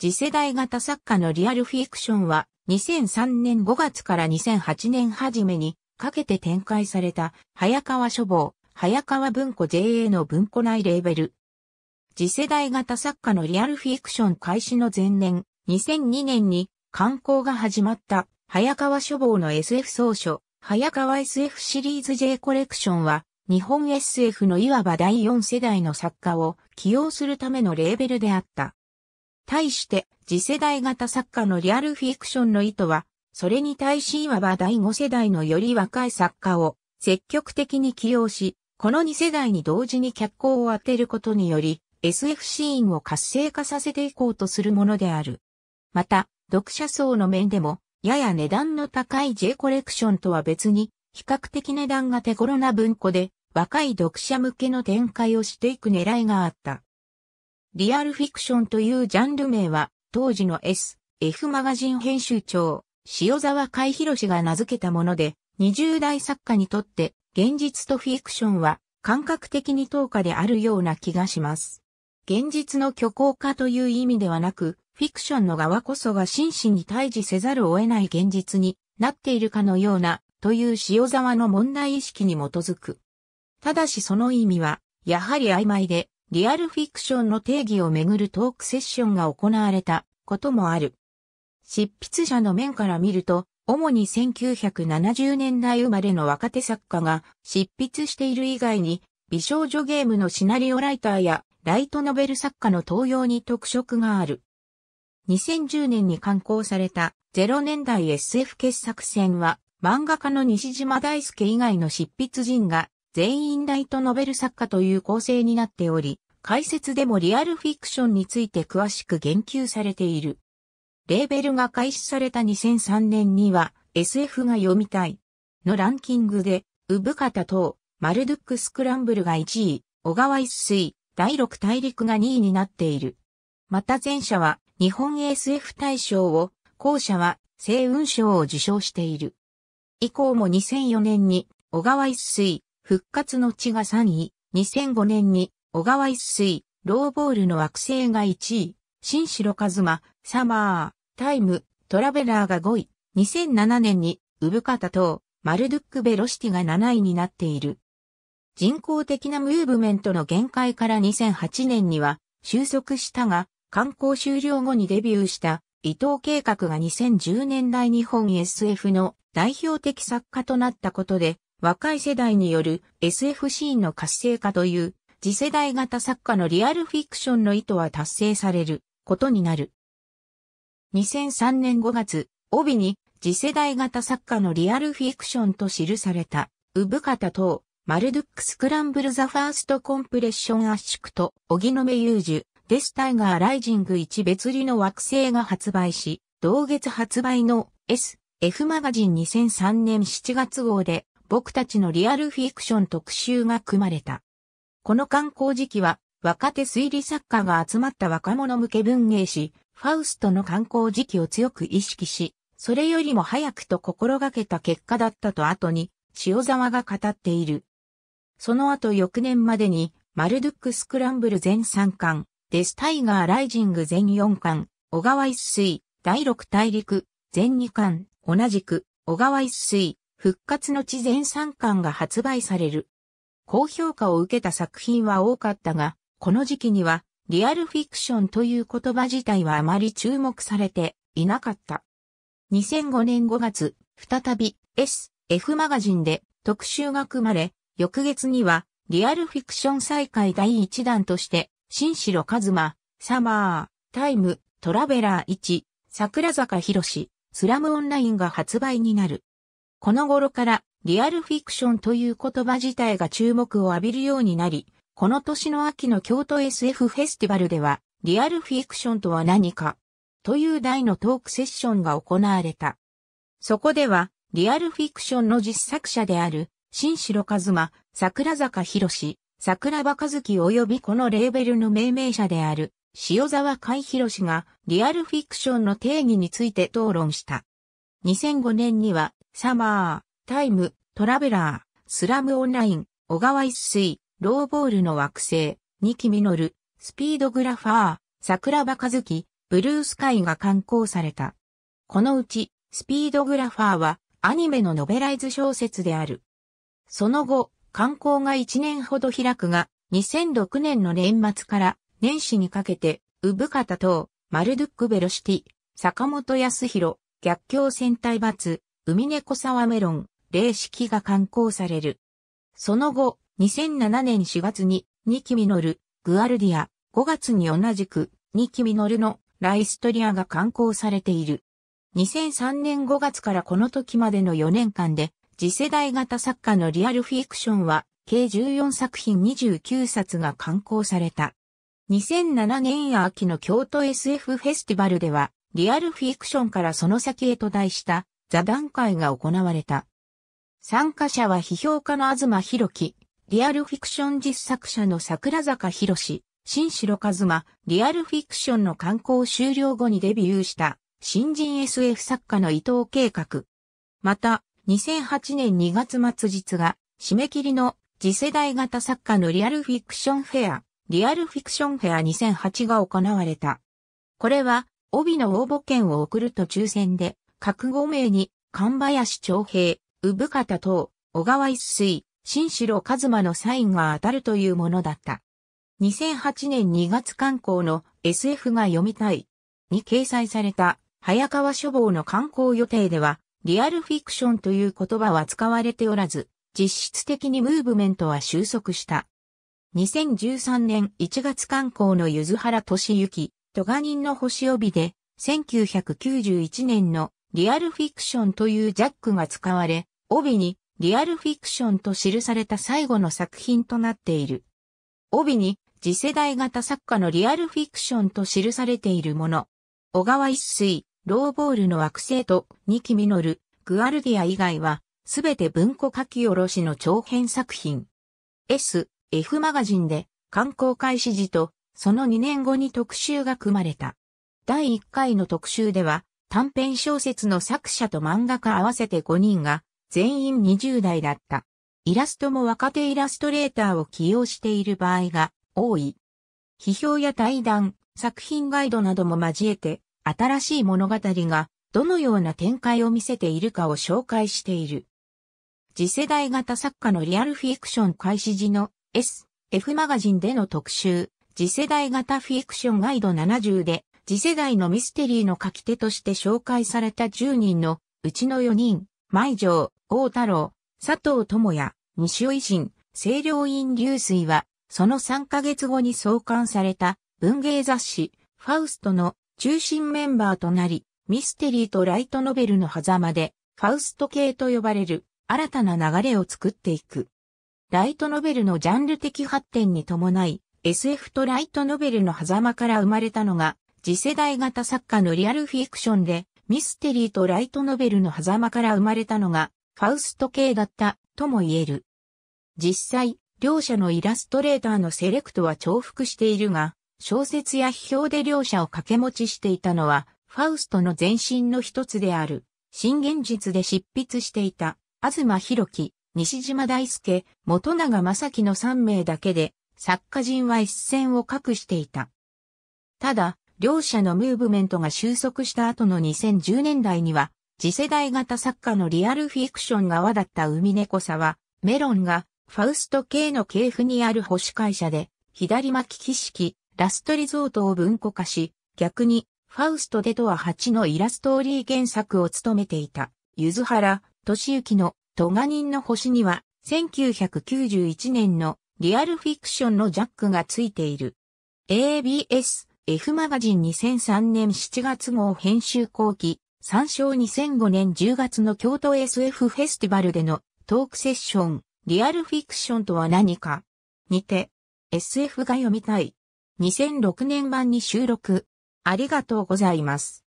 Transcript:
次世代型作家のリアルフィクションは2003年5月から2008年初めにかけて展開された早川書房、早川文庫 JA の文庫内レーベル。次世代型作家のリアルフィクション開始の前年、2002年に刊行が始まった早川書房の SF 総書、早川 SF シリーズ J コレクションは日本 SF のいわば第4世代の作家を起用するためのレーベルであった。対して次世代型作家のリアルフィクションの意図は、それに対しいわば第5世代のより若い作家を積極的に起用し、この2世代に同時に脚光を当てることにより、SF シーンを活性化させていこうとするものである。また、読者層の面でも、やや値段の高い J コレクションとは別に、比較的値段が手頃な文庫で、若い読者向けの展開をしていく狙いがあった。リアルフィクションというジャンル名は、当時の S、F マガジン編集長、塩沢海博が名付けたもので、20代作家にとって、現実とフィクションは、感覚的に等価であるような気がします。現実の虚構化という意味ではなく、フィクションの側こそが真摯に対峙せざるを得ない現実になっているかのような、という塩沢の問題意識に基づく。ただしその意味は、やはり曖昧で、リアルフィクションの定義をめぐるトークセッションが行われたこともある。執筆者の面から見ると、主に1970年代生まれの若手作家が執筆している以外に、美少女ゲームのシナリオライターやライトノベル作家の登用に特色がある。2010年に刊行された0年代 SF 傑作選は漫画家の西島大輔以外の執筆人が全員ライトノベル作家という構成になっており、解説でもリアルフィクションについて詳しく言及されている。レーベルが開始された2003年には SF が読みたいのランキングで、産方等、マルドゥックスクランブルが1位、小川一水、第六大陸が2位になっている。また前者は日本 SF 大賞を、後者は星雲賞を受賞している。以降も2004年に小川一水、復活の地が3位、2005年に、小川一水、ローボールの惑星が1位、新城和馬、サマー、タイム、トラベラーが5位、2007年に、産方と、マルドゥック・ベロシティが7位になっている。人工的なムーブメントの限界から2008年には収束したが、観光終了後にデビューした伊藤計画が2010年代日本 SF の代表的作家となったことで、若い世代による SF シーンの活性化という次世代型作家のリアルフィクションの意図は達成されることになる。2003年5月、帯に次世代型作家のリアルフィクションと記された、産方等、マルドックスクランブルザファーストコンプレッション圧縮と、荻野目雄樹、デスタイガーライジング1別離の惑星が発売し、同月発売の S、F マガジン2003年7月号で、僕たちのリアルフィクション特集が組まれた。この観光時期は、若手推理作家が集まった若者向け文芸誌、ファウストの観光時期を強く意識し、それよりも早くと心がけた結果だったと後に、塩沢が語っている。その後翌年までに、マルドゥックスクランブル全3巻、デスタイガーライジング全4巻、小川一水、第6大陸、全2巻、同じく、小川一水、復活の地全3巻が発売される。高評価を受けた作品は多かったが、この時期にはリアルフィクションという言葉自体はあまり注目されていなかった。2005年5月、再び S、F マガジンで特集が組まれ、翌月にはリアルフィクション再開第1弾として、新城和馬、サマー、タイム、トラベラー1、桜坂博士、スラムオンラインが発売になる。この頃からリアルフィクションという言葉自体が注目を浴びるようになり、この年の秋の京都 SF フェスティバルでは、リアルフィクションとは何か、という題のトークセッションが行われた。そこでは、リアルフィクションの実作者である、新城和馬、桜坂博士、桜庭和樹及びこのレーベルの命名者である、塩沢海博士が、リアルフィクションの定義について討論した。2005年には、サマー、タイム、トラベラー、スラムオンライン、小川一水、ローボールの惑星、ニキミノル、スピードグラファー、桜庭和樹、ブルースカイが刊行された。このうち、スピードグラファーは、アニメのノベライズ小説である。その後、刊行が1年ほど開くが、2006年の年末から年始にかけて、ウブカタ等、マルドゥックベロシティ、坂本康弘、逆境戦隊罰、海猫沢メロン、霊式が刊行される。その後、2007年4月に、ニキミノル、グアルディア、5月に同じく、ニキミノルのライストリアが刊行されている。2003年5月からこの時までの4年間で、次世代型作家のリアルフィクションは、計14作品29冊が刊行された。2007年秋の京都 SF フェスティバルでは、リアルフィクションからその先へと題した座談会が行われた。参加者は批評家の東博樹、リアルフィクション実作者の桜坂博士、新城和馬、リアルフィクションの刊行終了後にデビューした新人 SF 作家の伊藤計画。また、2008年2月末日が締め切りの次世代型作家のリアルフィクションフェア、リアルフィクションフェア2008が行われた。これは、帯の応募券を送ると抽選で、各五名に、神林長平、産方等、小川一水、新城一馬のサインが当たるというものだった。2008年2月刊行の SF が読みたいに掲載された早川書房の刊行予定ではリアルフィクションという言葉は使われておらず実質的にムーブメントは収束した。2013年1月刊行の柚原俊幸、都賀人の星帯で1991年のリアルフィクションというジャックが使われ、帯にリアルフィクションと記された最後の作品となっている。帯に次世代型作家のリアルフィクションと記されているもの。小川一水、ローボールの惑星と二木実、グアルディア以外は、すべて文庫書き下ろしの長編作品。S、F マガジンで、刊行開始時と、その2年後に特集が組まれた。第1回の特集では、短編小説の作者と漫画家合わせて5人が全員20代だった。イラストも若手イラストレーターを起用している場合が多い。批評や対談、作品ガイドなども交えて新しい物語がどのような展開を見せているかを紹介している。次世代型作家のリアルフィクション開始時の S、F マガジンでの特集、次世代型フィクションガイド70で次世代のミステリーの書き手として紹介された10人のうちの4人、舞城、王太郎、佐藤智也、西尾維新、清涼院流水は、その3ヶ月後に創刊された文芸雑誌、ファウストの中心メンバーとなり、ミステリーとライトノベルの狭間で、ファウスト系と呼ばれる新たな流れを作っていく。ライトノベルのジャンル的発展に伴い、SF とライトノベルの狭間から生まれたのが、次世代型作家のリアルフィクションで、ミステリーとライトノベルの狭間から生まれたのが、ファウスト系だった、とも言える。実際、両者のイラストレーターのセレクトは重複しているが、小説や批評で両者を掛け持ちしていたのは、ファウストの前身の一つである、新現実で執筆していた、東ろ樹、西島大輔、元永正樹の3名だけで、作家人は一線を画していた。ただ、両者のムーブメントが収束した後の2010年代には、次世代型作家のリアルフィクション側だった海猫さは、メロンがファウスト系の系譜にある保守会社で、左巻き儀式、ラストリゾートを文庫化し、逆に、ファウストでとは8のイラストーリー原作を務めていた、ゆずはら、としゆきの、トガニンの星には、1991年のリアルフィクションのジャックがついている。ABS F マガジン2003年7月号編集後期、参照2005年10月の京都 SF フェスティバルでのトークセッション、リアルフィクションとは何か、にて、SF が読みたい。2006年版に収録。ありがとうございます。